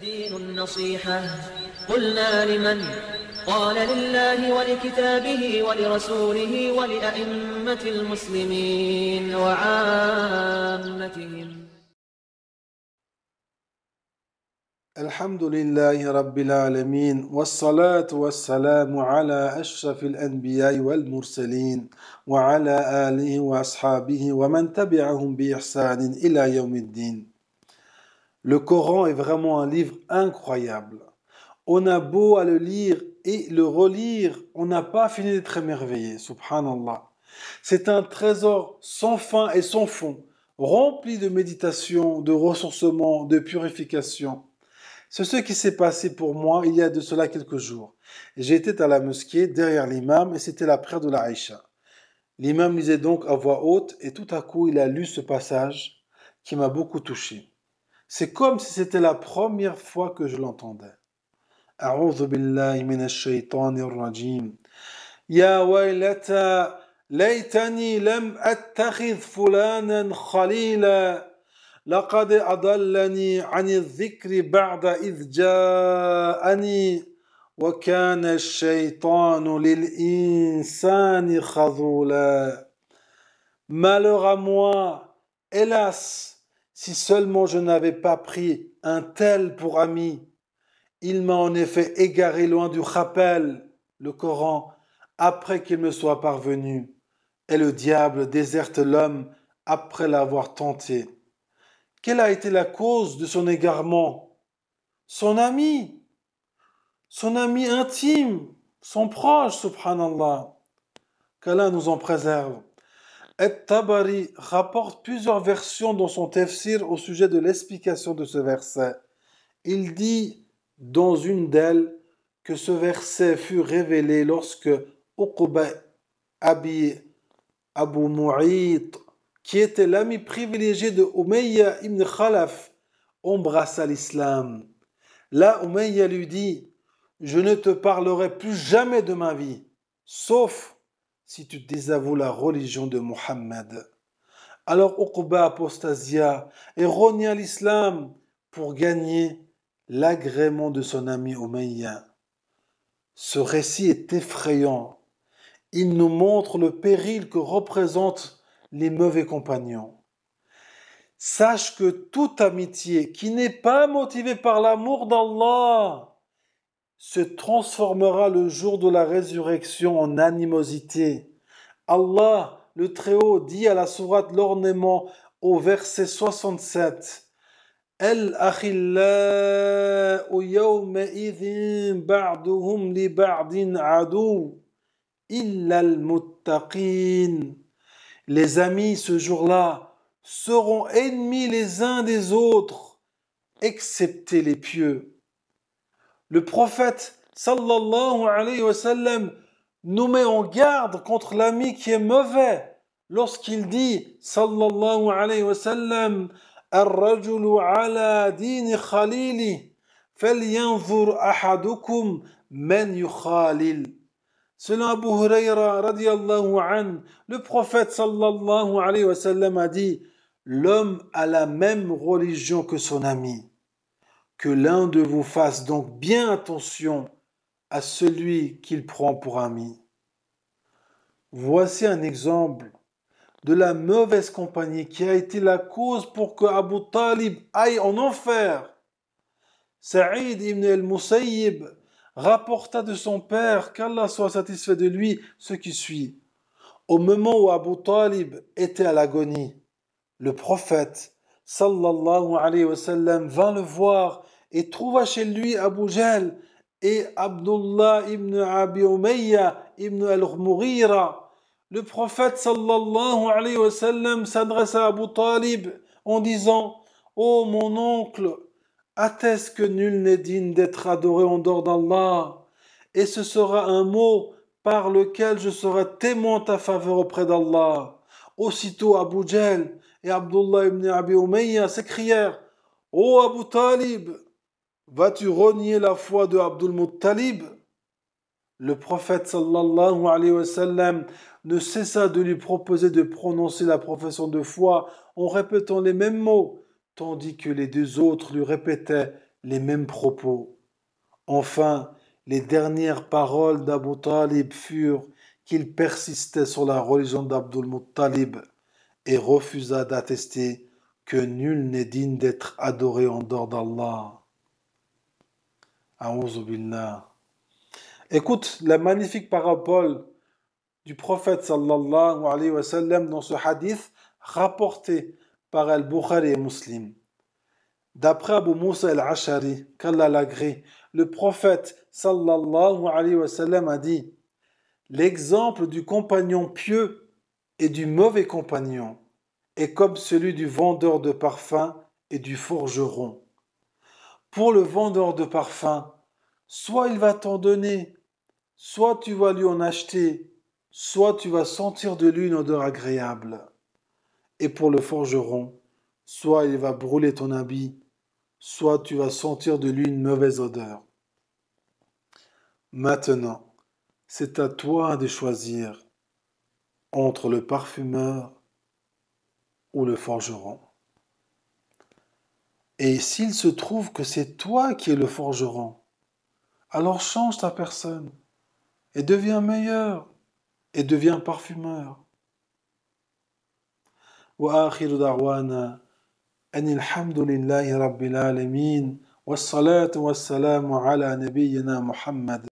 الدين النصيحة قلنا لمن قال لله ولكتابه ولرسوله ولأئمة المسلمين وعامتهم الحمد لله رب العالمين والصلاة والسلام على أشرف الأنبياء والمرسلين وعلى آله وأصحابه ومن تبعهم بإحسان إلى يوم الدين Le Coran est vraiment un livre incroyable. On a beau à le lire et le relire, on n'a pas fini d'être émerveillé, subhanallah. C'est un trésor sans fin et sans fond, rempli de méditation, de ressourcement, de purification. C'est ce qui s'est passé pour moi il y a de cela quelques jours. J'étais à la mosquée derrière l'imam et c'était la prière de la Aïcha. L'imam lisait donc à voix haute et tout à coup il a lu ce passage qui m'a beaucoup touché. C'est comme si c'était la première fois que je l'entendais. billahi minash shaitani rajim. Yaway leta, laytani lem attachid fulanen khalila. La adallani adalani ani. zikri barda idja ani. Wakane shaitanu lil insani khazoule. Malheur à moi, hélas! Si seulement je n'avais pas pris un tel pour ami, il m'a en effet égaré loin du rappel, le Coran, après qu'il me soit parvenu, et le diable déserte l'homme après l'avoir tenté. Quelle a été la cause de son égarement Son ami, son ami intime, son proche, subhanallah. Qu'Allah nous en préserve. Et tabari rapporte plusieurs versions dans son tafsir au sujet de l'explication de ce verset. Il dit dans une d'elles que ce verset fut révélé lorsque Uqba Abi Abu Mu'it, qui était l'ami privilégié de Umayya ibn Khalaf, embrassa l'islam. Là, Umayya lui dit Je ne te parlerai plus jamais de ma vie, sauf si tu désavoues la religion de Mohammed. Alors Uqba apostasia et rogna l'islam pour gagner l'agrément de son ami Umayya. Ce récit est effrayant. Il nous montre le péril que représentent les mauvais compagnons. Sache que toute amitié qui n'est pas motivée par l'amour d'Allah se transformera le jour de la résurrection en animosité. Allah, le Très-Haut, dit à la sourate l'ornement au verset 67. Les amis ce jour-là seront ennemis les uns des autres, excepté les pieux le prophète sallallahu alayhi wa sallam nous met en garde contre l'ami qui est mauvais lorsqu'il dit sallallahu alayhi wa sallam الرجل على دين خليله فلينظر أحدكم من يخالل Selon Abu Huraira radiyallahu an, le prophète sallallahu alayhi wa sallam a dit L'homme a la même religion que son ami. Que l'un de vous fasse donc bien attention à celui qu'il prend pour ami. Voici un exemple de la mauvaise compagnie qui a été la cause pour que Abu Talib aille en enfer. Saïd ibn al-Musayyib rapporta de son père, qu'Allah soit satisfait de lui, ce qui suit. Au moment où Abu Talib était à l'agonie, le prophète, sallallahu alayhi wa sallam, vint le voir et trouva chez lui Abu Jahl et Abdullah ibn Abi Umayya ibn al-Mughira. Le prophète sallallahu alayhi wa sallam s'adressa à Abu Talib en disant Ô oh, mon oncle, atteste que nul n'est digne d'être adoré en dehors d'Allah, et ce sera un mot par lequel je serai témoin ta faveur auprès d'Allah. Aussitôt Abu Jahl et Abdullah ibn Abi Umayya s'écrièrent Ô Abu Talib, vas-tu renier la foi de Abdul Muttalib Le prophète sallallahu alayhi wa sallam ne cessa de lui proposer de prononcer la profession de foi en répétant les mêmes mots, tandis que les deux autres lui répétaient les mêmes propos. Enfin, les dernières paroles d'Abu Talib furent qu'il persistait sur la religion d'Abdul Muttalib et refusa d'attester que nul n'est digne d'être adoré en dehors d'Allah. Écoute la magnifique parabole du prophète sallallahu alayhi wa sallam dans ce hadith rapporté par Al-Bukhari et Muslim. D'après Abu Musa al-Ashari, le prophète sallallahu alayhi wa sallam a dit L'exemple du compagnon pieux et du mauvais compagnon est comme celui du vendeur de parfums et du forgeron. Pour le vendeur de parfums, soit il va t'en donner, soit tu vas lui en acheter, soit tu vas sentir de lui une odeur agréable. Et pour le forgeron, soit il va brûler ton habit, soit tu vas sentir de lui une mauvaise odeur. Maintenant, c'est à toi de choisir entre le parfumeur ou le forgeron. Et s'il se trouve que c'est toi qui es le forgeron, alors change ta personne et deviens meilleur et deviens parfumeur. وآخر دعوانا أن الحمد wa رب wa والصلاة wa ala نبينا muhammad